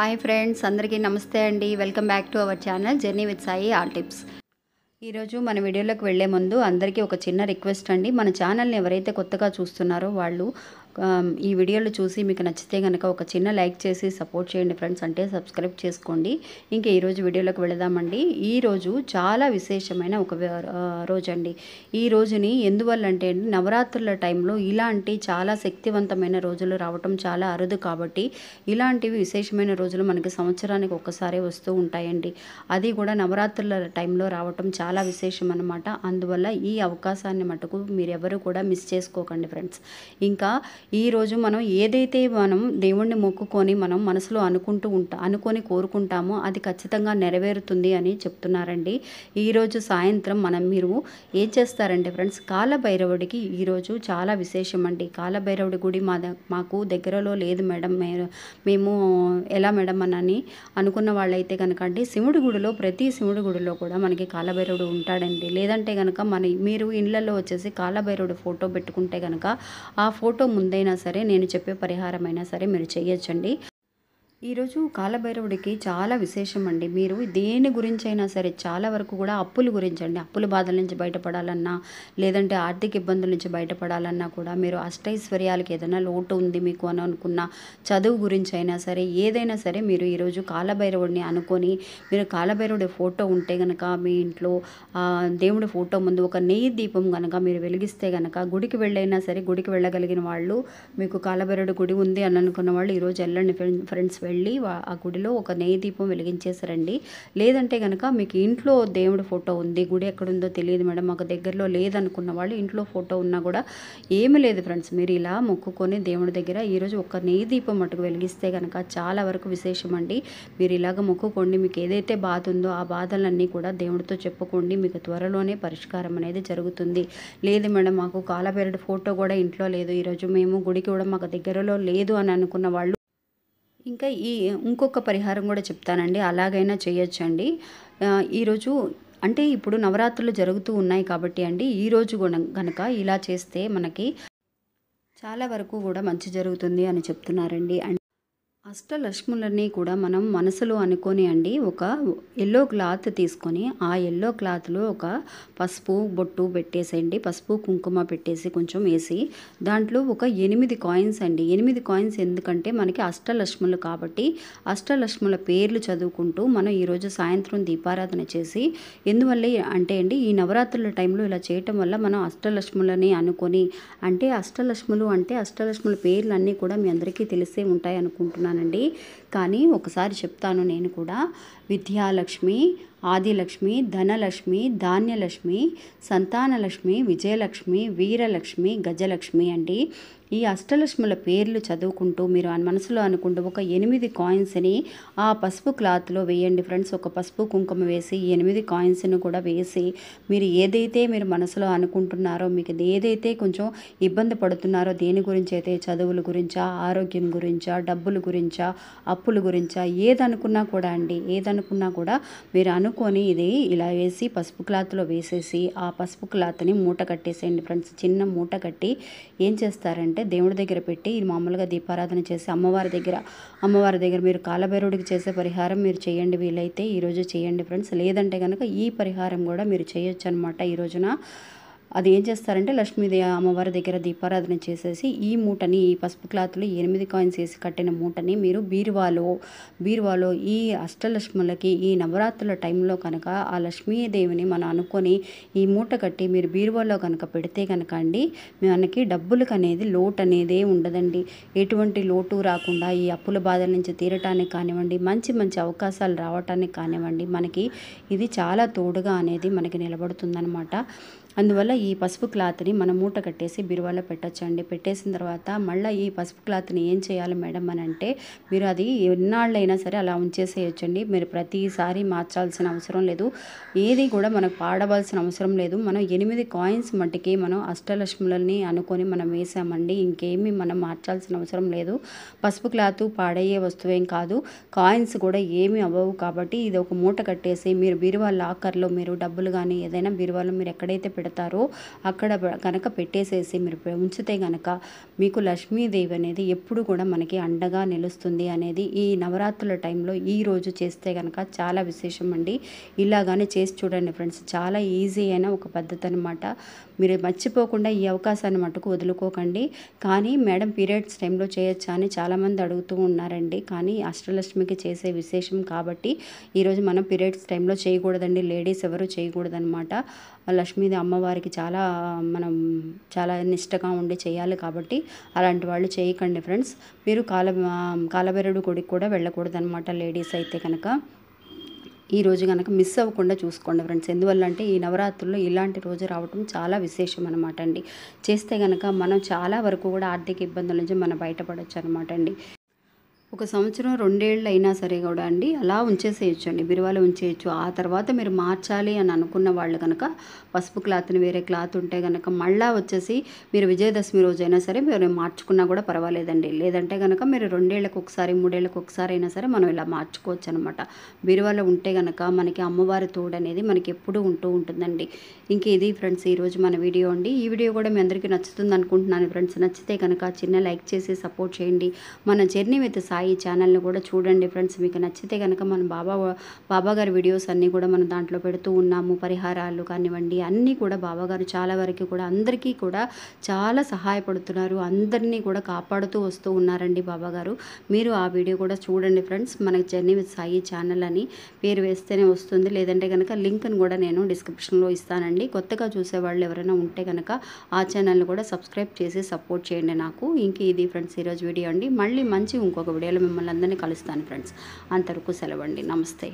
hi friends అందరికీ నమస్తే అండి welcome back to our channel journey with Sai all tips ఈరోజు మన వీడియోలోకి వెళ్లే ముందు అందరికీ ఒక చిన్న రిక్వెస్ట్ అండి మన ఛానల్ని ఎవరైతే కొత్తగా చూస్తున్నారో వాళ్ళు ఈ వీడియోలు చూసి మీకు నచ్చితే కనుక ఒక చిన్న లైక్ చేసి సపోర్ట్ చేయండి ఫ్రెండ్స్ అంటే సబ్స్క్రైబ్ చేసుకోండి ఇంకా ఈరోజు వీడియోలోకి వెళదామండి ఈరోజు చాలా విశేషమైన ఒక రోజండి ఈ రోజుని ఎందువల్ల అంటే నవరాత్రుల టైంలో ఇలాంటి చాలా శక్తివంతమైన రోజులు రావటం చాలా అరుదు కాబట్టి ఇలాంటివి విశేషమైన రోజులు మనకి సంవత్సరానికి ఒక్కసారి వస్తూ ఉంటాయండి అది కూడా నవరాత్రుల టైంలో రావటం చాలా విశేషం అనమాట అందువల్ల ఈ అవకాశాన్ని మటుకు మీరెవరు కూడా మిస్ చేసుకోకండి ఫ్రెండ్స్ ఇంకా ఈరోజు మనం ఏదైతే మనం దేవుణ్ణి మొక్కుకొని మనం మనసులో అనుకుంటూ ఉంటా అనుకొని కోరుకుంటామో అది ఖచ్చితంగా నెరవేరుతుంది అని చెప్తున్నారండి ఈరోజు సాయంత్రం మనం మీరు ఏం చేస్తారంటే ఫ్రెండ్స్ కాలభైరవుడికి ఈరోజు చాలా విశేషం అండి కాలభైరవుడి గుడి మా మాకు దగ్గరలో లేదు మేడం మేము ఎలా మేడం అని అనుకున్న వాళ్ళైతే కనుక అండి శివుడి గుడిలో ప్రతి శివుడి గుడిలో కూడా మనకి కాలభైరవుడు ఉంటాడండి లేదంటే కనుక మన మీరు ఇళ్ళల్లో వచ్చేసి కాలభైరవుడు ఫోటో పెట్టుకుంటే కనుక ఆ ఫోటో ముందు ఏదైనా సరే నేను చెప్పే పరిహారమైనా సరే మీరు చేయొచ్చండి ఈరోజు కాలభైరవుడికి చాలా విశేషం అండి మీరు దేని గురించి అయినా సరే చాలా వరకు కూడా అప్పుల గురించి అండి అప్పుల బాధల నుంచి బయటపడాలన్నా లేదంటే ఆర్థిక ఇబ్బందుల నుంచి బయటపడాలన్నా కూడా మీరు అష్టైశ్వర్యాలకి ఏదైనా లోటు ఉంది మీకు అని అనుకున్న చదువు గురించి అయినా సరే ఏదైనా సరే మీరు ఈరోజు కాలభైరవుడిని అనుకొని మీరు కాలభైరవుడి ఫోటో ఉంటే కనుక మీ ఇంట్లో దేవుడి ఫోటో ముందు ఒక నెయ్యి దీపం కనుక మీరు వెలిగిస్తే కనుక గుడికి వెళ్ళైనా సరే గుడికి వెళ్ళగలిగిన వాళ్ళు మీకు కాలభైరవుడి గుడి ఉంది అని అనుకున్న వాళ్ళు ఈరోజు వెళ్ళండి ఫ్రెండ్స్ వెళ్ళి ఆ గుడిలో ఒక నెయ్యి దీపం వెలిగించేశారండి లేదంటే కనుక మీకు ఇంట్లో దేవుడి ఫోటో ఉంది గుడి ఎక్కడుందో తెలియదు మేడం మాకు దగ్గరలో లేదనుకున్న వాళ్ళు ఇంట్లో ఫోటో ఉన్నా కూడా ఏమి లేదు ఫ్రెండ్స్ మీరు ఇలా మొక్కుకొని దేవుడి దగ్గర ఈరోజు ఒక నెయ్యి దీపం మటుకు వెలిగిస్తే కనుక చాలా వరకు విశేషం అండి మీరు ఇలాగ మొక్కుకోండి మీకు ఏదైతే బాధ ఉందో ఆ బాధలన్నీ కూడా దేవుడితో చెప్పుకోండి మీకు త్వరలోనే పరిష్కారం అనేది జరుగుతుంది లేదు మేడం మాకు కాలబెరడు ఫోటో కూడా ఇంట్లో లేదు ఈరోజు మేము గుడికి కూడా మాకు దగ్గరలో లేదు అని అనుకున్న వాళ్ళు ఇంకా ఈ ఇంకొక పరిహారం కూడా చెప్తానండి అలాగైనా చేయొచ్చండి ఈరోజు అంటే ఇప్పుడు నవరాత్రులు జరుగుతూ ఉన్నాయి కాబట్టి అండి ఈరోజు కనుక ఇలా చేస్తే మనకి చాలా వరకు కూడా మంచి జరుగుతుంది అని చెప్తున్నారండి అష్టలక్ష్ములని కూడా మనం మనసులో అనుకొని అండి ఒక ఎల్లో క్లాత్ తీసుకొని ఆ ఎల్లో క్లాత్లో ఒక పసుపు బొట్టు పెట్టేసేయండి పసుపు కుంకుమ పెట్టేసి కొంచెం వేసి దాంట్లో ఒక ఎనిమిది కాయిన్స్ అండి ఎనిమిది కాయిన్స్ ఎందుకంటే మనకి అష్టలక్ష్ములు కాబట్టి అష్టలక్ష్ముల పేర్లు చదువుకుంటూ మనం ఈరోజు సాయంత్రం దీపారాధన చేసి ఎందువల్ల అంటే అండి ఈ నవరాత్రుల టైంలో ఇలా చేయటం వల్ల మనం అష్టలక్ష్ములని అనుకొని అంటే అష్టలక్ష్ములు అంటే అష్టలక్ష్ముల పేర్లు అన్నీ కూడా మీ అందరికీ తెలిసే ఉంటాయి అనుకుంటున్నాను అనుకుంటున్నానండి కానీ ఒకసారి చెప్తాను నేను కూడా విద్యాలక్ష్మి ఆదిలక్ష్మి ధనలక్ష్మి ధాన్యలక్ష్మి సంతానలక్ష్మి విజయలక్ష్మి వీరలక్ష్మి గజలక్ష్మి అండి ఈ అష్టలక్ష్ముల పేర్లు చదువుకుంటూ మీరు మనసులో అనుకుంటూ ఒక ఎనిమిది కాయిన్స్ని ఆ పసుపు క్లాత్లో వేయండి ఫ్రెండ్స్ ఒక పసుపు కుంకుమ వేసి ఎనిమిది కాయిన్స్ని కూడా వేసి మీరు ఏదైతే మీరు మనసులో అనుకుంటున్నారో మీకు ఏదైతే కొంచెం ఇబ్బంది పడుతున్నారో దేని గురించి అయితే చదువుల గురించా ఆరోగ్యం గురించా డబ్బుల గురించా అప్పుల గురించా ఏదనుకున్నా కూడా అండి ఏదనుకున్నా కూడా మీరు అను కొనుక్కొని ఇది ఇలా వేసి పసుపు క్లాత్లో వేసేసి ఆ పసుపు క్లాత్ని మూట కట్టేసేయండి ఫ్రెండ్స్ చిన్న మూట కట్టి ఏం చేస్తారంటే దేవుడి దగ్గర పెట్టి ఇది మామూలుగా దీపారాధన చేసి అమ్మవారి దగ్గర అమ్మవారి దగ్గర మీరు కాలభైరుడికి చేసే పరిహారం మీరు చేయండి వీలైతే ఈరోజు చేయండి ఫ్రెండ్స్ లేదంటే కనుక ఈ పరిహారం కూడా మీరు చేయొచ్చు అనమాట ఈ రోజున అది ఏం చేస్తారంటే లక్ష్మీదేవి అమ్మవారి దగ్గర దీపారాధన చేసేసి ఈ మూటని ఈ పసుపు క్లాత్లో ఎనిమిది కాయిన్స్ వేసి కట్టిన మూటని మీరు బీరువాలో బీరువాలో ఈ అష్టలక్ష్ములకి ఈ నవరాత్రుల టైంలో కనుక ఆ లక్ష్మీదేవిని మనం అనుకొని ఈ మూట కట్టి మీరు బీరువాలో కనుక పెడితే కనుక అండి మనకి డబ్బులకు అనేది లోటు అనేదే ఉండదండి ఎటువంటి లోటు రాకుండా ఈ అప్పుల బాధల నుంచి తీరటానికి కానివ్వండి మంచి మంచి అవకాశాలు రావటానికి కానివ్వండి మనకి ఇది చాలా తోడుగా అనేది మనకి నిలబడుతుందనమాట అందువల్ల ఈ పసుపు క్లాత్ని మనం మూట కట్టేసి బీరువాలో పెట్టచ్చండి పెట్టేసిన తర్వాత మళ్ళీ ఈ పసుపు క్లాత్ని ఏం చేయాలి మేడం అని అంటే మీరు అది ఎన్నాళ్ళైనా సరే అలా ఉంచేసేయచ్చండి మీరు ప్రతిసారి మార్చాల్సిన అవసరం లేదు ఏది కూడా మనకు పాడవలసిన అవసరం లేదు మనం ఎనిమిది కాయిన్స్ మట్టికి మనం అష్టలక్ష్ములని అనుకొని మనం వేసామండి ఇంకేమీ మనం మార్చాల్సిన అవసరం లేదు పసుపు క్లాత్ పాడయ్యే వస్తువేం కాదు కాయిన్స్ కూడా ఏమీ అవ్వవు కాబట్టి ఇది ఒక మూట కట్టేసి మీరు బీరువా లాకర్లో మీరు డబ్బులు కానీ ఏదైనా బీరువాలో మీరు ఎక్కడైతే పెడతారో అక్కడ కనుక పెట్టేసేసి మీరు ఉంచితే కనుక మీకు లక్ష్మీదేవి అనేది ఎప్పుడు కూడా మనకి అండగా నిలుస్తుంది అనేది ఈ నవరాత్రుల టైంలో ఈ రోజు చేస్తే కనుక చాలా విశేషం అండి ఇలాగానే చేసి చూడండి ఫ్రెండ్స్ చాలా ఈజీ అయిన ఒక పద్ధతి అనమాట మీరు మర్చిపోకుండా ఈ అవకాశాన్ని మటుకు వదులుకోకండి కానీ మేడం పీరియడ్స్ టైంలో చేయొచ్చా అని చాలామంది అడుగుతూ ఉన్నారండి కానీ అష్టలక్ష్మికి చేసే విశేషం కాబట్టి ఈరోజు మనం పీరియడ్స్ టైంలో చేయకూడదండి లేడీస్ ఎవరు చేయకూడదనమాట లక్ష్మీది అమ్మ అమ్మవారికి చాలా మనం చాలా నిష్టగా ఉండి చేయాలి కాబట్టి అలాంటి వాళ్ళు చేయకండి ఫ్రెండ్స్ మీరు కాల కాలబెరడు గుడికి కూడా వెళ్ళకూడదు అనమాట లేడీస్ అయితే కనుక ఈ రోజు కనుక మిస్ అవ్వకుండా చూసుకోండి ఫ్రెండ్స్ ఎందువల్ల అంటే ఈ నవరాత్రుల్లో ఇలాంటి రోజు రావటం చాలా విశేషం అనమాట అండి చేస్తే కనుక మనం చాలా వరకు కూడా ఆర్థిక ఇబ్బందుల నుంచి మనం బయటపడవచ్చు అనమాట అండి ఒక సంవత్సరం రెండేళ్ళు అయినా సరే కూడా అండి అలా ఉంచేసేయచ్చు అండి బిరువాలో ఉంచేయచ్చు ఆ తర్వాత మీరు మార్చాలి అని అనుకున్న వాళ్ళు కనుక పసుపు క్లాత్ని వేరే క్లాత్ ఉంటే కనుక మళ్ళా వచ్చేసి మీరు విజయదశమి రోజైనా సరే మీరు మార్చుకున్నా కూడా పర్వాలేదండి లేదంటే కనుక మీరు రెండేళ్లకు ఒకసారి మూడేళ్లకు ఒకసారి అయినా సరే మనం ఇలా మార్చుకోవచ్చు అనమాట బిరువాలో ఉంటే కనుక మనకి అమ్మవారి తోడు అనేది మనకి ఎప్పుడూ ఉంటూ ఉంటుందండి ఇంక ఇది ఫ్రెండ్స్ ఈరోజు మన వీడియో అండి ఈ వీడియో కూడా మీ అందరికీ నచ్చుతుంది అనుకుంటున్నాను ఫ్రెండ్స్ నచ్చితే కనుక చిన్న లైక్ చేసి సపోర్ట్ చేయండి మన జర్నీ విత్ సాయి సాయి ఛానల్ని కూడా చూడండి ఫ్రెండ్స్ మీకు నచ్చితే కనుక మన బాబా బాబాగారి వీడియోస్ అన్నీ కూడా మనం దాంట్లో పెడుతూ ఉన్నాము పరిహారాలు కానివ్వండి అన్నీ కూడా బాబాగారు చాలా వరకు కూడా అందరికీ కూడా చాలా సహాయపడుతున్నారు అందరినీ కూడా కాపాడుతూ వస్తూ ఉన్నారండి బాబాగారు మీరు ఆ వీడియో కూడా చూడండి ఫ్రెండ్స్ మనకి జర్నీ విత్ సాయి ఛానల్ అని పేరు వేస్తేనే వస్తుంది లేదంటే కనుక లింక్ను కూడా నేను డిస్క్రిప్షన్లో ఇస్తానండి కొత్తగా చూసేవాళ్ళు ఎవరైనా ఉంటే కనుక ఆ ఛానల్ని కూడా సబ్స్క్రైబ్ చేసి సపోర్ట్ చేయండి నాకు ఇంక ఇది ఫ్రెండ్స్ ఈరోజు వీడియో అండి మళ్ళీ మంచి ఇంకొక వీడియో వీడియోలో మిమ్మల్ని అందరినీ కలుస్తాను ఫ్రెండ్స్ అంతవరకు సెలవండి నమస్తే